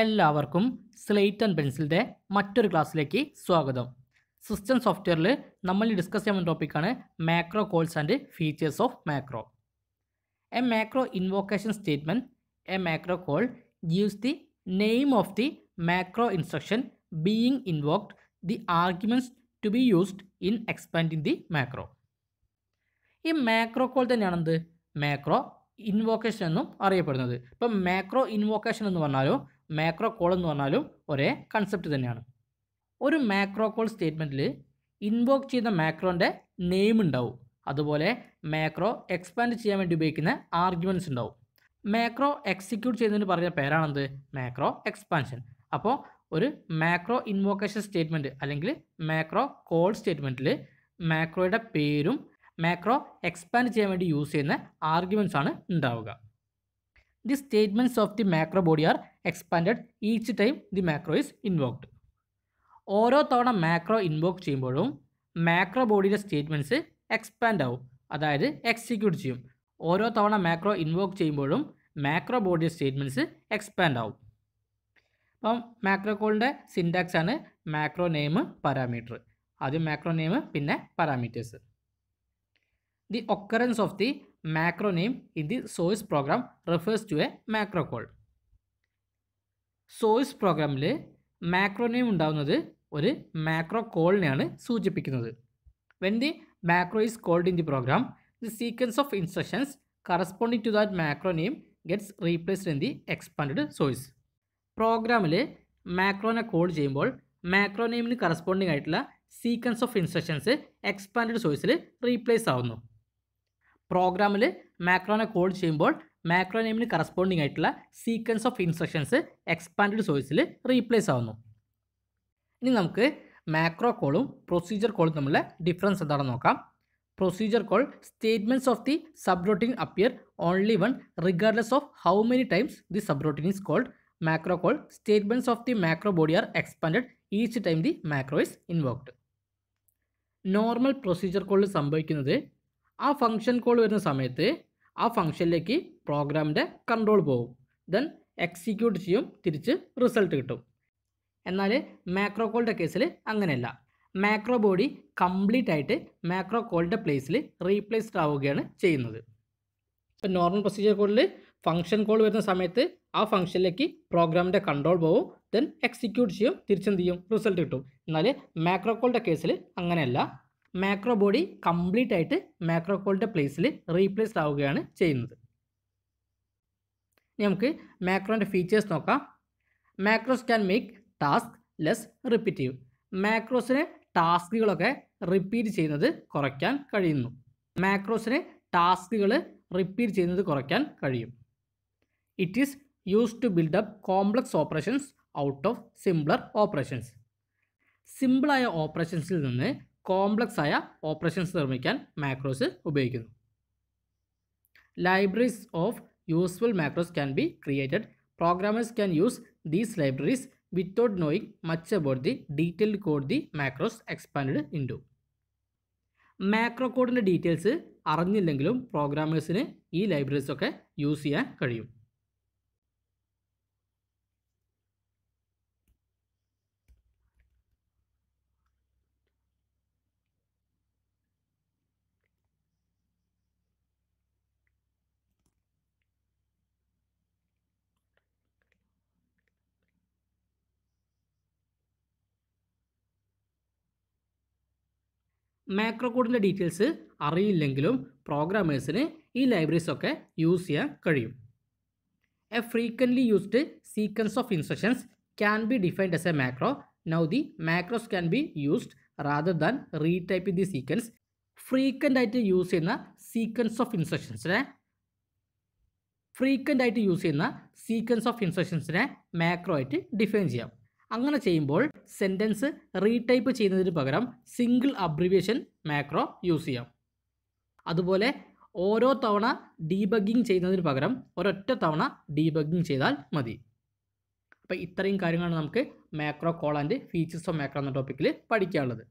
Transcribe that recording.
എല്ലാവർക്കും slate and പെൻസിലിൻ്റെ മറ്റൊരു ക്ലാസ്സിലേക്ക് സ്വാഗതം സിസ്റ്റം സോഫ്റ്റ്വെയറിൽ നമ്മൾ ഡിസ്കസ് ചെയ്യാൻ ടോപ്പിക്കാണ് macro calls and features of macro a macro invocation statement a macro call gives the name of the macro instruction being invoked the arguments to be used in expanding the macro ഈ macro call തന്നെയാണെന്ത് macro invocation എന്നും അറിയപ്പെടുന്നത് ഇപ്പം macro invocation എന്ന് പറഞ്ഞാലോ macro call എന്ന് പറഞ്ഞാലും ഒരേ കൺസെപ്റ്റ് തന്നെയാണ് ഒരു മാക്രോ കോൾ സ്റ്റേറ്റ്മെൻറ്റിൽ ഇൻവോക്ക് ചെയ്യുന്ന മാക്രോൻ്റെ നെയിം ഉണ്ടാവും അതുപോലെ മാക്രോ എക്സ്പാൻഡ് ചെയ്യാൻ വേണ്ടി ഉപയോഗിക്കുന്ന ആർഗ്യുമെൻറ്റ്സ് ഉണ്ടാവും മാക്രോ എക്സിക്യൂട്ട് ചെയ്യുന്നതിന് പറഞ്ഞ പേരാണെന്ത് മാക്രോ എക്സ്പാൻഷൻ അപ്പോൾ ഒരു മാക്രോ ഇൻവോക്കേഷൻ സ്റ്റേറ്റ്മെൻറ്റ് അല്ലെങ്കിൽ മാക്രോ കോൾ സ്റ്റേറ്റ്മെൻറ്റിൽ മാക്രോയുടെ പേരും മാക്രോ എക്സ്പാൻഡ് ചെയ്യാൻ വേണ്ടി യൂസ് ചെയ്യുന്ന ആർഗ്യുമെൻറ്റ്സ് ആണ് ഉണ്ടാവുക the statements of the macro body are expanded each time the macro is invoked ഓരോ തവണ മാക്രോ ഇൻവോക്ക് ചെയ്യുമ്പോഴും മാക്രോ ബോഡിയുടെ സ്റ്റേറ്റ്മെൻറ്റ്സ് എക്സ്പാൻഡ് ആവും അതായത് എക്സിക്യൂട്ട് ചെയ്യും ഓരോ തവണ മാക്രോ ഇൻവോക്ക് ചെയ്യുമ്പോഴും മാക്രോ ബോഡിയുടെ സ്റ്റേറ്റ്മെൻറ്റ്സ് എക്സ്പാൻഡ് ആവും അപ്പം മാക്രോ കോളിൻ്റെ സിൻടാക്സ് ആണ് മാക്രോ നെയിം പാരാമീറ്റർ ആദ്യം മാക്രോ നെയിം പിന്നെ parameters the occurrence of the macro name in the source program refers to a macro call source പ്രോഗ്രാമിൽ മാക്രോ നെയിം ഉണ്ടാകുന്നത് ഒരു മാക്രോ കോളിനെയാണ് സൂചിപ്പിക്കുന്നത് when the macro is called in the program the sequence of instructions corresponding to that macro name gets replaced in the expand source പ്രോഗ്രാമിൽ മാക്രോനെ call ചെയ്യുമ്പോൾ macro നെയിമിന് corresponding ആയിട്ടുള്ള സീക്വൻസ് ഓഫ് ഇൻസ്ട്രക്ഷൻസ് എക്സ്പാൻഡ് സോഴ്സിൽ replace ആവുന്നു പ്രോഗ്രാമിൽ മാക്രോനെ call ചെയ്യുമ്പോൾ മാക്രോ നെയിമിന് കറസ്പോണ്ടിങ് ആയിട്ടുള്ള സീക്വൻസ് ഓഫ് ഇൻസ്ട്രക്ഷൻസ് എക്സ്പാൻഡ് സോഴ്സിൽ റീപ്ലേസ് ആവുന്നു ഇനി നമുക്ക് മാക്രോ കോളും പ്രൊസീജിയർ കോളും തമ്മിലുള്ള ഡിഫറൻസ് എന്താണെന്ന് നോക്കാം procedure call statements of the subroutine appear only one regardless of how many times the subroutine is called macro call statements of the macro body are expand each time the macro is invoked normal procedure കോളിൽ സംഭവിക്കുന്നത് ആ function call വരുന്ന സമയത്ത് ആ ഫംഗ്ഷനിലേക്ക് പ്രോഗ്രാമിൻ്റെ control പോകും then execute ചെയ്യും തിരിച്ച് റിസൾട്ട് കിട്ടും എന്നാൽ മാക്രോ കോളിൻ്റെ കേസിൽ അങ്ങനെയല്ല മാക്രോ ബോഡി കംപ്ലീറ്റ് ആയിട്ട് മാക്രോ കോളിൻ്റെ പ്ലേസിൽ റീപ്ലേസ്ഡ് ആവുകയാണ് ചെയ്യുന്നത് ഇപ്പോൾ നോർമൽ പ്രൊസീജിയർ കോളിൽ ഫംഗ്ഷൻ കോൾ വരുന്ന സമയത്ത് ആ ഫംഗ്ഷനിലേക്ക് പ്രോഗ്രാമിൻ്റെ കൺട്രോൾ പോകും ദെൻ എക്സിക്യൂട്ട് ചെയ്യും തിരിച്ചെന്ത് ചെയ്യും റിസൾട്ട് കിട്ടും എന്നാൽ മാക്രോ കോളിൻ്റെ കേസിൽ അങ്ങനെയല്ല മാക്രോ ബോഡി കംപ്ലീറ്റ് ആയിട്ട് മാക്രോ കോളിൻ്റെ പ്ലേസിൽ റീപ്ലേസ് ആവുകയാണ് ചെയ്യുന്നത് നമുക്ക് മാക്രോൻ്റെ ഫീച്ചേഴ്സ് നോക്കാം macros can make task less repetitive മാക്രോസിന് ടാസ്കുകളൊക്കെ റിപ്പീറ്റ് ചെയ്യുന്നത് കുറയ്ക്കാൻ കഴിയുന്നു മാക്രോസിന് ടാസ്കുകൾ റിപ്പീറ്റ് ചെയ്യുന്നത് കുറയ്ക്കാൻ കഴിയും it is use to build up complex operations out of simpler operations സിമ്പിളായ ഓപ്പറേഷൻസിൽ നിന്ന് കോംപ്ലക്സ് ആയ ഓപ്പറേഷൻസ് നിർമ്മിക്കാൻ മാക്രോസ് ഉപയോഗിക്കുന്നു libraries of useful macros can be created programmers can use these libraries without knowing much about the detailed code the macros expand into macro കോഡിൻ്റെ details അറിഞ്ഞില്ലെങ്കിലും പ്രോഗ്രാമേഴ്സിന് ഈ ലൈബ്രറീസൊക്കെ യൂസ് ചെയ്യാൻ കഴിയും മാക്രോ കോഡിൻ്റെ ഡീറ്റെയിൽസ് അറിയില്ലെങ്കിലും പ്രോഗ്രാമേഴ്സിന് ഈ ലൈബ്രറീസൊക്കെ യൂസ് ചെയ്യാൻ കഴിയും a frequently used sequence of instructions can be defined as a macro now the macros can be used rather than retype the sequence frequent ആയിട്ട് യൂസ് ചെയ്യുന്ന സീക്വൻസ് ഓഫ് ഇൻസ്ട്രക്ഷൻസിനെ ഫ്രീക്വൻ്റ് ആയിട്ട് യൂസ് ചെയ്യുന്ന സീക്വൻസ് ഓഫ് ഇൻസ്ട്രക്ഷൻസിനെ macro ആയിട്ട് define ചെയ്യാം അങ്ങനെ ചെയ്യുമ്പോൾ സെൻറ്റൻസ് റീടൈപ്പ് ചെയ്യുന്നതിന് പകരം സിംഗിൾ അബ്രിവിയേഷൻ മാക്രോ യൂസ് ചെയ്യാം അതുപോലെ ഓരോ തവണ ഡീബഗിങ് ചെയ്യുന്നതിന് പകരം ഒരൊറ്റ തവണ ഡീബഗിങ് ചെയ്താൽ മതി അപ്പോൾ ഇത്രയും കാര്യങ്ങളാണ് നമുക്ക് macro call and features of macro എന്ന ടോപ്പിക്കിൽ പഠിക്കാനുള്ളത്